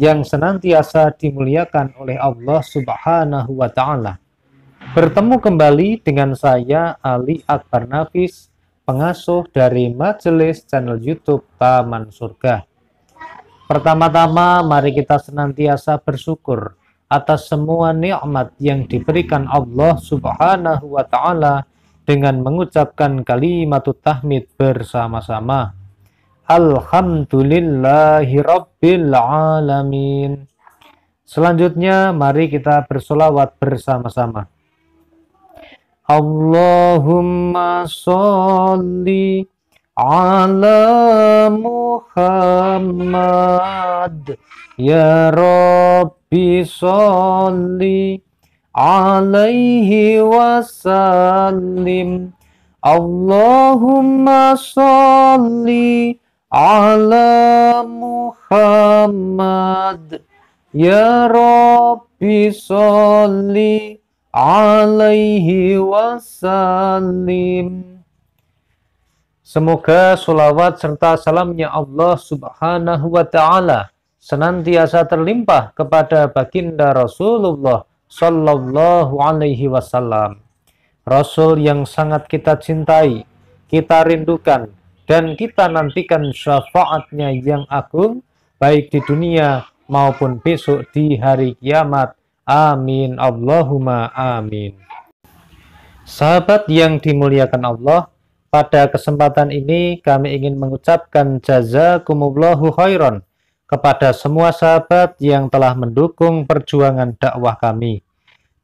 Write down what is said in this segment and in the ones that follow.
yang senantiasa dimuliakan oleh Allah Subhanahu wa taala. Bertemu kembali dengan saya Ali Akbar Nafis, pengasuh dari majelis channel YouTube Taman Surga. Pertama-tama mari kita senantiasa bersyukur atas semua nikmat yang diberikan Allah Subhanahu wa taala dengan mengucapkan kalimat tahmid bersama-sama. Alhamdulillahi Rabbil Alamin. Selanjutnya mari kita bersolawat bersama-sama. Allahumma sholli ala Muhammad ya Rabbi sholli alaihi wasallim Allahumma sholli ala Muhammad ya Rabbi salli alaihi wasallim Semoga sholawat serta salamnya Allah subhanahu wa ta'ala senantiasa terlimpah kepada baginda Rasulullah sallallahu alaihi wasallam. Rasul yang sangat kita cintai, kita rindukan, dan kita nantikan syafaatnya yang agung baik di dunia maupun besok di hari kiamat. Amin. Allahumma amin. Sahabat yang dimuliakan Allah, pada kesempatan ini kami ingin mengucapkan jazakumullahu khairan kepada semua sahabat yang telah mendukung perjuangan dakwah kami.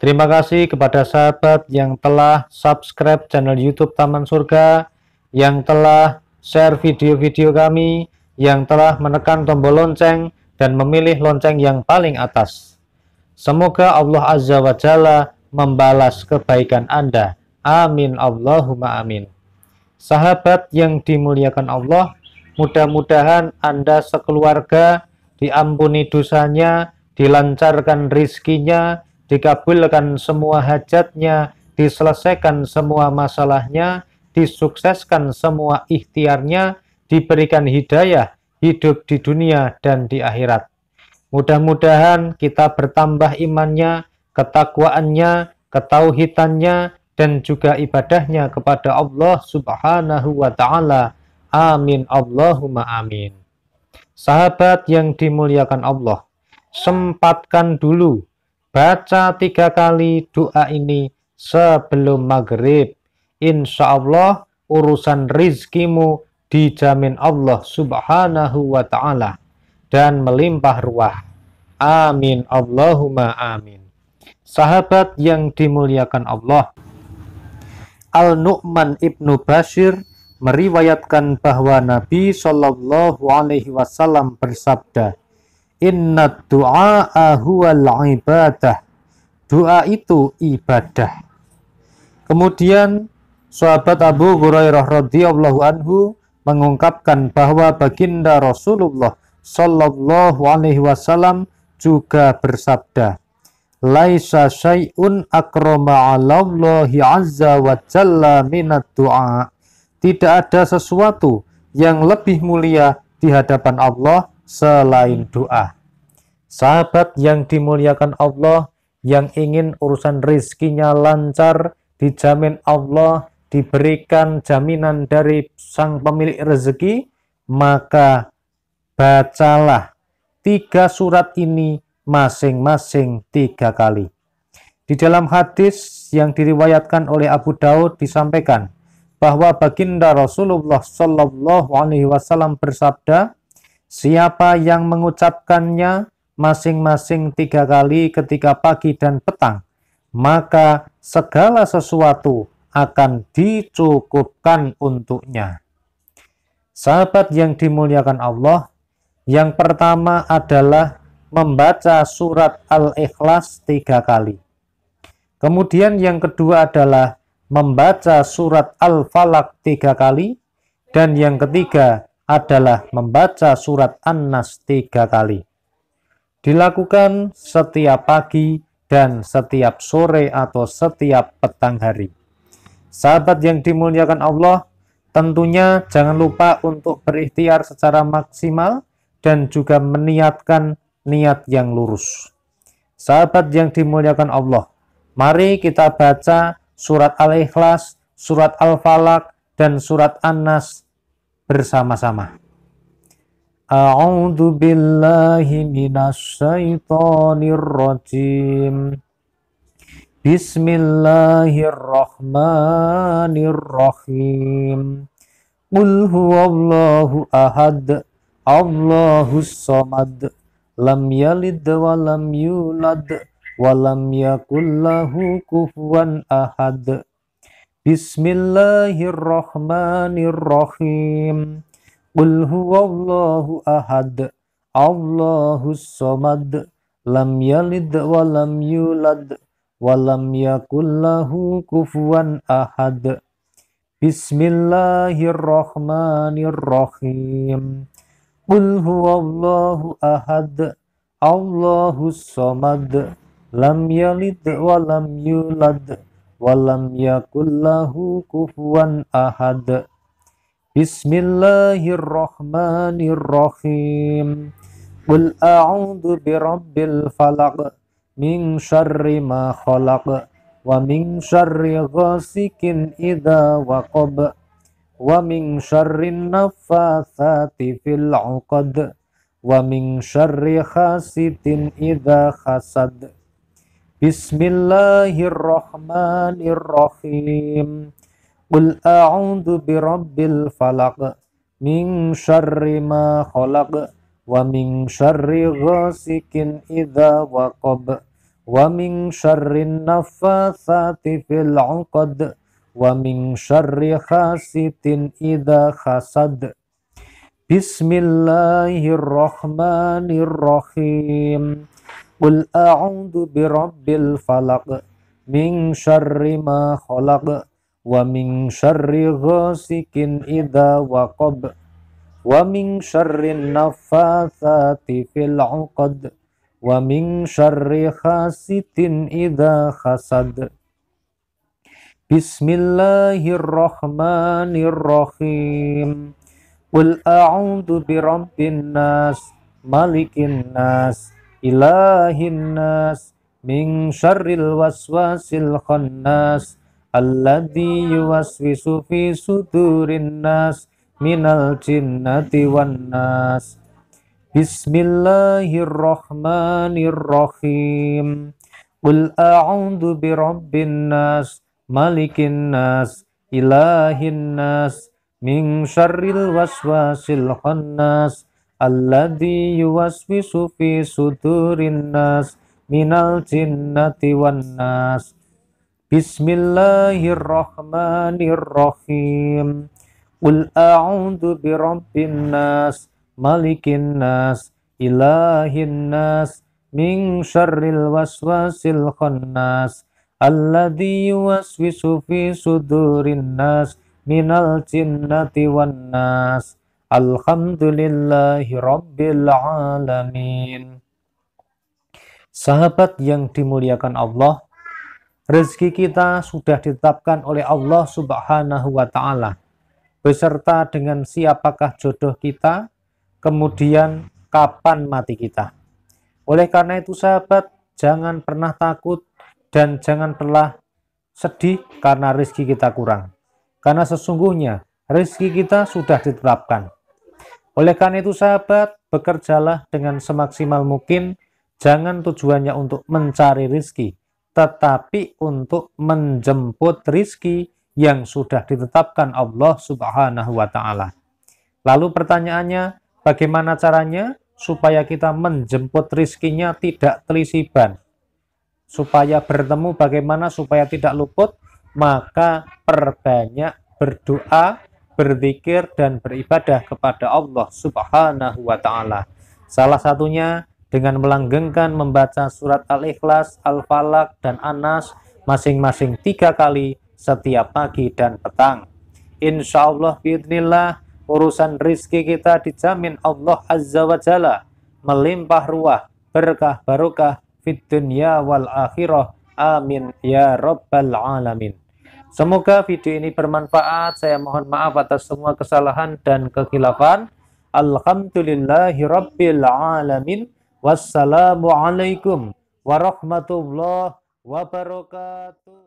Terima kasih kepada sahabat yang telah subscribe channel YouTube Taman Surga, yang telah share video-video kami yang telah menekan tombol lonceng dan memilih lonceng yang paling atas. Semoga Allah Azza wa Jalla membalas kebaikan Anda. Amin Allahumma amin. Sahabat yang dimuliakan Allah, mudah-mudahan Anda sekeluarga diampuni dosanya, dilancarkan rizkinya, dikabulkan semua hajatnya, diselesaikan semua masalahnya, disukseskan semua ikhtiarnya, diberikan hidayah, hidup di dunia dan di akhirat. Mudah-mudahan kita bertambah imannya, ketakwaannya, ketauhidannya, dan juga ibadahnya kepada Allah subhanahu wa ta'ala. Amin Allahumma amin. Sahabat yang dimuliakan Allah, sempatkan dulu baca tiga kali doa ini sebelum maghrib insya Allah urusan rizkimu dijamin Allah subhanahu wa ta'ala dan melimpah ruah. Amin. Allahumma amin. Sahabat yang dimuliakan Allah. Al-Nu'man ibnu Bashir meriwayatkan bahwa Nabi Shallallahu Alaihi Wasallam bersabda, Inna du'a ahuwal ibadah. Doa itu ibadah. Kemudian Sahabat Abu Hurairah radhiyallahu anhu mengungkapkan bahwa baginda Rasulullah Shallallahu alaihi wasallam juga bersabda, "Laisa syai'un akrama 'alallahi 'azza wa jalla minad du'a." Tidak ada sesuatu yang lebih mulia di hadapan Allah selain doa. Sahabat yang dimuliakan Allah yang ingin urusan rizkinya lancar dijamin Allah diberikan jaminan dari sang pemilik rezeki, maka bacalah tiga surat ini masing-masing tiga kali. Di dalam hadis yang diriwayatkan oleh Abu Daud disampaikan bahwa baginda Rasulullah Shallallahu Alaihi Wasallam bersabda, siapa yang mengucapkannya masing-masing tiga kali ketika pagi dan petang, maka segala sesuatu akan dicukupkan untuknya. Sahabat yang dimuliakan Allah, yang pertama adalah membaca surat Al-Ikhlas tiga kali. Kemudian yang kedua adalah membaca surat Al-Falak tiga kali. Dan yang ketiga adalah membaca surat An-Nas tiga kali. Dilakukan setiap pagi dan setiap sore atau setiap petang hari. Sahabat yang dimuliakan Allah, tentunya jangan lupa untuk berikhtiar secara maksimal dan juga meniatkan niat yang lurus. Sahabat yang dimuliakan Allah, mari kita baca surat Al-Ikhlas, surat Al-Falaq, dan surat An-Nas bersama-sama. A'udzu billahi minasy syaithanir rajim. Bismillahirrahmanirrahim. Qul huwallahu ahad, Allahus samad, lam yalid wa lam yulad wa lam yakul lahu kufuwan ahad. Bismillahirrahmanirrahim. Qul huwallahu ahad, Allahus samad, lam yalid wa lam yulad walam yakullahu kufuan ahad Bismillahirrahmanirrahim Qul huwallahu ahad Allahus samad lam yalid yulad wa lam yakullahu ahad Bismillahirrahmanirrahim Qul a'udhu birabbil falaq min syarri ma khalaq wa min syarri ghasikin idza waqab wa min syarri naffathati fil 'uqad wa min syarri hasidin idza hasad Bismillahirrahmanirrahim Qul a'udzu birabbil falaq min syarri ma khalaq wa min syarri ghasikin idza waqab ومن شر النفاثات في العقد ومن شر حاسد إذا حسد بسم الله الرحمن الرحيم قل أعوذ برب الفلق من شر ما خلق ومن شر غاسق إذا وقب ومن شر النفاثات في العقد wa min syarri hasidin idza hasad Bismillahirrahmanirrahim Qul a'udzu birabbin nas malikin nas ilahin nas min syarril waswasil khannas alladzi yuwaswisu fi sudurin nas minal jinnati wan nas Bismillahirrahmanirrahim. Qul a'udzu birabbin nas, malikin nas, ilahin nas, min syarril waswasil khannas, alladzi yuwaswisu fi sudurin nas, minal jinnati wan nas. Bismillahirrahmanirrahim. Qul a'udzu birabbin nas, malikin nas ilahin nas min syarril waswasil khannas alladhi yuwaswisu fi sudurin nas minal jinnati wan nas alhamdulillahi rabbil alamin Sahabat yang dimuliakan Allah, rezeki kita sudah ditetapkan oleh Allah Subhanahu wa taala beserta dengan siapakah jodoh kita, kemudian kapan mati kita. Oleh karena itu sahabat, jangan pernah takut dan jangan pernah sedih karena rezeki kita kurang. Karena sesungguhnya rezeki kita sudah ditetapkan. Oleh karena itu sahabat, bekerjalah dengan semaksimal mungkin, jangan tujuannya untuk mencari rezeki, tetapi untuk menjemput rezeki yang sudah ditetapkan Allah subhanahu wa ta'ala. Lalu pertanyaannya, Bagaimana caranya? Supaya kita menjemput rizkinya tidak telisiban. Supaya bertemu bagaimana? Supaya tidak luput. Maka perbanyak berdoa, berzikir, dan beribadah kepada Allah subhanahu wa ta'ala. Salah satunya dengan melanggengkan membaca surat Al-Ikhlas, Al-Falak, dan Anas masing-masing tiga kali setiap pagi dan petang. Insya Allah, biidnillah, urusan rizki kita dijamin Allah Azza wa Jalla melimpah ruah berkah barokah fid dunya wal akhirah amin ya rabbal alamin semoga video ini bermanfaat saya mohon maaf atas semua kesalahan dan kekhilafan alhamdulillahi rabbil alamin wassalamualaikum warahmatullahi wabarakatuh